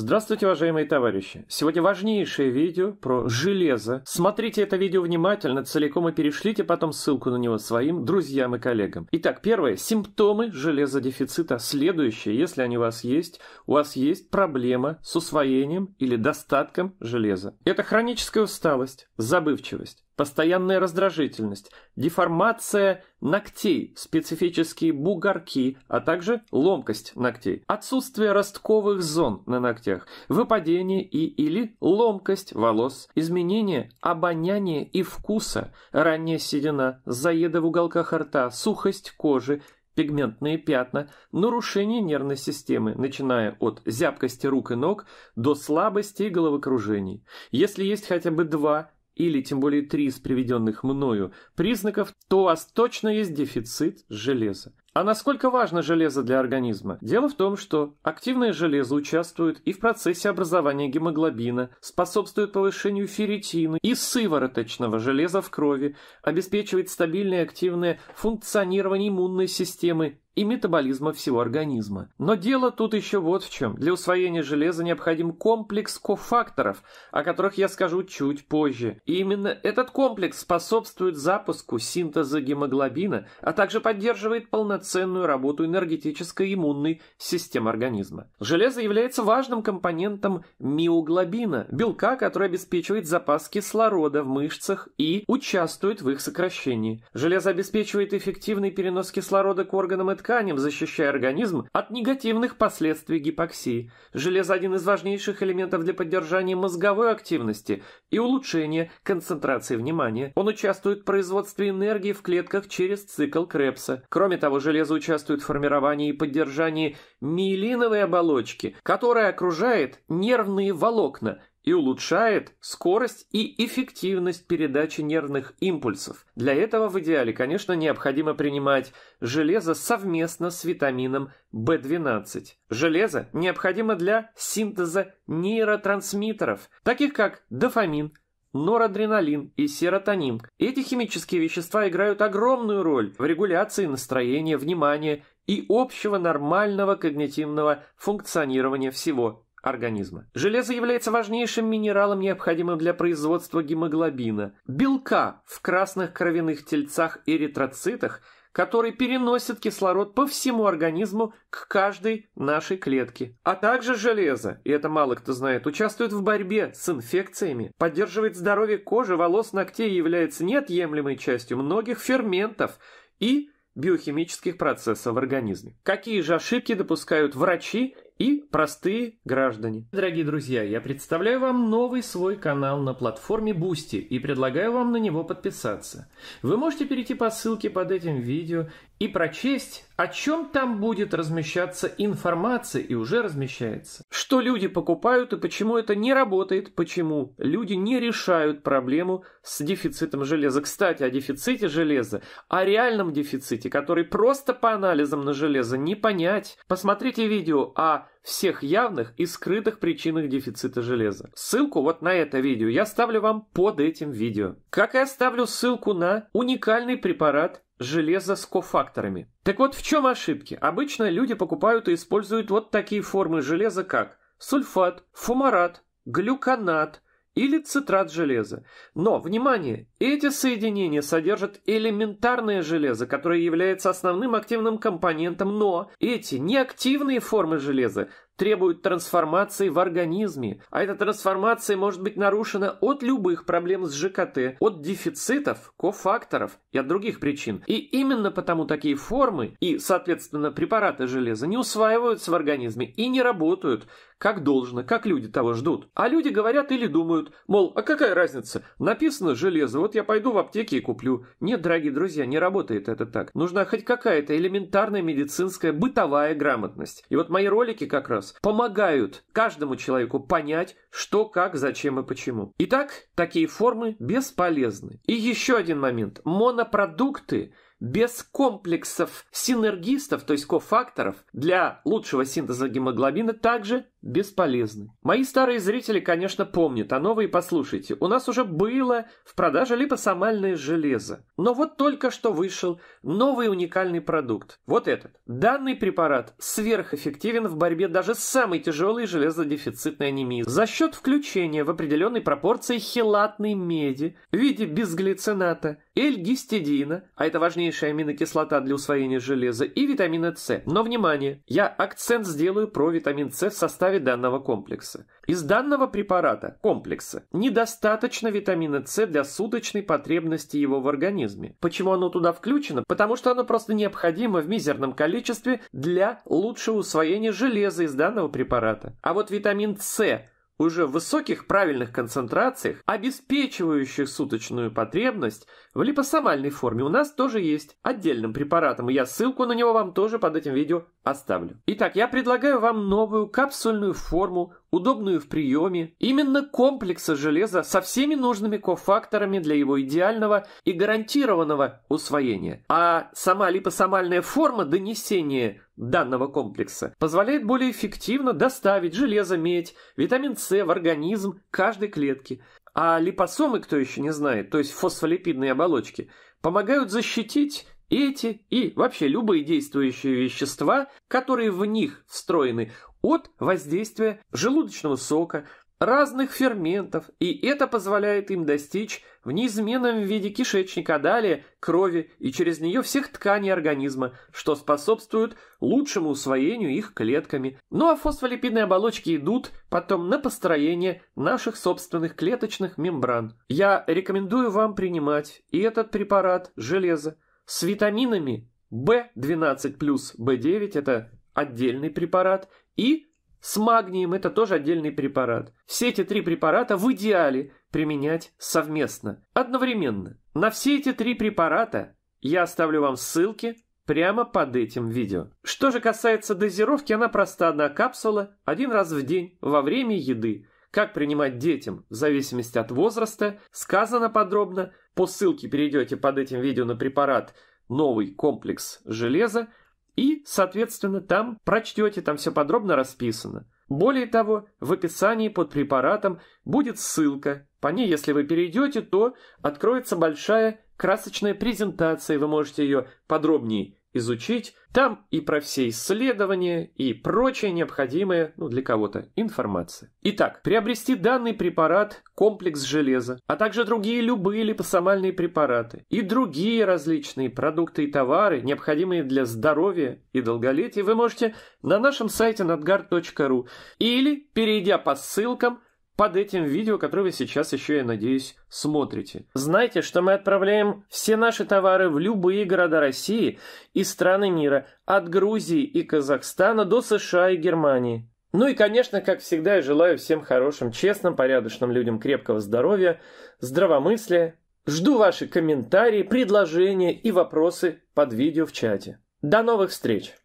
Здравствуйте, уважаемые товарищи! Сегодня важнейшее видео про железо. Смотрите это видео внимательно, целиком и перешлите потом ссылку на него своим друзьям и коллегам. Итак, первое. Симптомы железодефицита. Следующее, если они у вас есть, у вас есть проблема с усвоением или достатком железа. Это хроническая усталость, забывчивость, постоянная раздражительность, деформация ногтей, специфические бугорки, а также ломкость ногтей, отсутствие ростковых зон на ногтях, выпадение и или ломкость волос, изменение обоняния и вкуса, ранняя седина, заеда в уголках рта, сухость кожи, пигментные пятна, нарушение нервной системы, начиная от зябкости рук и ног до слабости и головокружений. Если есть хотя бы два или тем более три из приведенных мною признаков, то у вас точно есть дефицит железа. А насколько важно железо для организма? Дело в том, что активное железо участвует и в процессе образования гемоглобина, способствует повышению ферритина и сывороточного железа в крови, обеспечивает стабильное активное функционирование иммунной системы и метаболизма всего организма. Но дело тут еще вот в чем. Для усвоения железа необходим комплекс кофакторов, о которых я скажу чуть позже. И именно этот комплекс способствует запуску синтеза гемоглобина, а также поддерживает полноценную работу энергетической иммунной системы организма. Железо является важным компонентом миоглобина, белка, который обеспечивает запас кислорода в мышцах и участвует в их сокращении. Железо обеспечивает эффективный перенос кислорода к органам и тканям тканям, защищая организм от негативных последствий гипоксии. Железо – один из важнейших элементов для поддержания мозговой активности и улучшения концентрации внимания. Он участвует в производстве энергии в клетках через цикл Крепса. Кроме того, железо участвует в формировании и поддержании миелиновой оболочки, которая окружает нервные волокна и улучшает скорость и эффективность передачи нервных импульсов. Для этого в идеале, конечно, необходимо принимать железо совместно с витамином B12. Железо необходимо для синтеза нейротрансмиттеров, таких как дофамин, норадреналин и серотонин. Эти химические вещества играют огромную роль в регуляции настроения, внимания и общего нормального когнитивного функционирования всего организма. Железо является важнейшим минералом, необходимым для производства гемоглобина, белка в красных кровяных тельцах эритроцитах, который переносит кислород по всему организму к каждой нашей клетке. А также железо, и это мало кто знает, участвует в борьбе с инфекциями, поддерживает здоровье кожи, волос, ногтей и является неотъемлемой частью многих ферментов и биохимических процессов в организме. Какие же ошибки допускают врачи и простые граждане. Дорогие друзья, я представляю вам новый свой канал на платформе Boosty и предлагаю вам на него подписаться. Вы можете перейти по ссылке под этим видео и прочесть, о чем там будет размещаться информация и уже размещается. Что люди покупают и почему это не работает, почему люди не решают проблему с дефицитом железа. Кстати, о дефиците железа, о реальном дефиците, который просто по анализам на железо не понять. Посмотрите видео о всех явных и скрытых причинах дефицита железа. Ссылку вот на это видео я ставлю вам под этим видео. Как и оставлю ссылку на уникальный препарат железо с кофакторами. Так вот, в чем ошибки? Обычно люди покупают и используют вот такие формы железа, как сульфат, фумарат, глюконат, или цитрат железа. Но, внимание, эти соединения содержат элементарное железо, которое является основным активным компонентом, но эти неактивные формы железа требуют трансформации в организме, а эта трансформация может быть нарушена от любых проблем с ЖКТ, от дефицитов, кофакторов и от других причин. И именно потому такие формы и, соответственно, препараты железа не усваиваются в организме и не работают, как должно, как люди того ждут. А люди говорят или думают, мол, а какая разница, написано железо, вот я пойду в аптеке и куплю. Нет, дорогие друзья, не работает это так. Нужна хоть какая-то элементарная медицинская бытовая грамотность. И вот мои ролики как раз помогают каждому человеку понять, что, как, зачем и почему. Итак, такие формы бесполезны. И еще один момент. Монопродукты без комплексов синергистов, то есть кофакторов, для лучшего синтеза гемоглобина также бесполезны. Мои старые зрители, конечно, помнят, а новые послушайте. У нас уже было в продаже липосомальное железо. Но вот только что вышел новый уникальный продукт. Вот этот. Данный препарат сверхэффективен в борьбе даже с самой тяжелой железодефицитной анемией. За счет включения в определенной пропорции хелатной меди в виде безглицината, эльгистидина, а это важнейшая аминокислота для усвоения железа, и витамина С. Но внимание, я акцент сделаю про витамин С в составе составе данного комплекса. Из данного препарата комплекса недостаточно витамина С для суточной потребности его в организме. Почему оно туда включено? Потому что оно просто необходимо в мизерном количестве для лучшего усвоения железа из данного препарата. А вот витамин С уже в высоких правильных концентрациях, обеспечивающих суточную потребность в липосомальной форме у нас тоже есть отдельным препаратом, и я ссылку на него вам тоже под этим видео оставлю. Итак, я предлагаю вам новую капсульную форму удобную в приеме, именно комплекса железа со всеми нужными кофакторами для его идеального и гарантированного усвоения. А сама липосомальная форма донесения данного комплекса позволяет более эффективно доставить железо, медь, витамин С в организм каждой клетки. А липосомы, кто еще не знает, то есть фосфолипидные оболочки, помогают защитить эти и вообще любые действующие вещества, которые в них встроены, от воздействия желудочного сока, разных ферментов, и это позволяет им достичь в неизменном виде кишечника, а далее крови и через нее всех тканей организма, что способствует лучшему усвоению их клетками. Ну а фосфолипидные оболочки идут потом на построение наших собственных клеточных мембран. Я рекомендую вам принимать и этот препарат железа с витаминами B12 плюс B9 это отдельный препарат, и с магнием это тоже отдельный препарат. Все эти три препарата в идеале применять совместно, одновременно. На все эти три препарата я оставлю вам ссылки прямо под этим видео. Что же касается дозировки, она проста. Одна капсула один раз в день во время еды. Как принимать детям в зависимости от возраста, сказано подробно. По ссылке перейдете под этим видео на препарат «Новый комплекс железа», и, соответственно, там прочтете, там все подробно расписано. Более того, в описании под препаратом будет ссылка. По ней, если вы перейдете, то откроется большая красочная презентация, вы можете ее подробнее изучить. Там и про все исследования, и прочая необходимая, ну, для кого-то, информация. Итак, приобрести данный препарат, комплекс железа, а также другие любые липосомальные препараты и другие различные продукты и товары, необходимые для здоровья и долголетия, вы можете на нашем сайте надгар.ру или, перейдя по ссылкам, под этим видео, которое вы сейчас еще, я надеюсь, смотрите. Знайте, что мы отправляем все наши товары в любые города России и страны мира, от Грузии и Казахстана до США и Германии. Ну и, конечно, как всегда, я желаю всем хорошим, честным, порядочным людям крепкого здоровья, здравомыслия. Жду ваши комментарии, предложения и вопросы под видео в чате. До новых встреч!